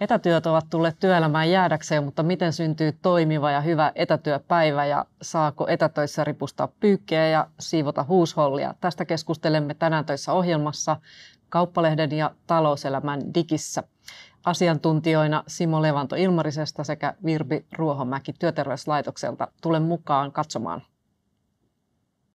Etätyöt ovat tulleet työelämään jäädäkseen, mutta miten syntyy toimiva ja hyvä etätyöpäivä ja saako etätöissä ripustaa pyykkejä ja siivota huushollia? Tästä keskustelemme tänään töissä ohjelmassa Kauppalehden ja talouselämän digissä. Asiantuntijoina Simo Levanto Ilmarisesta sekä Virbi Ruohomäki Työterveyslaitokselta. Tule mukaan katsomaan.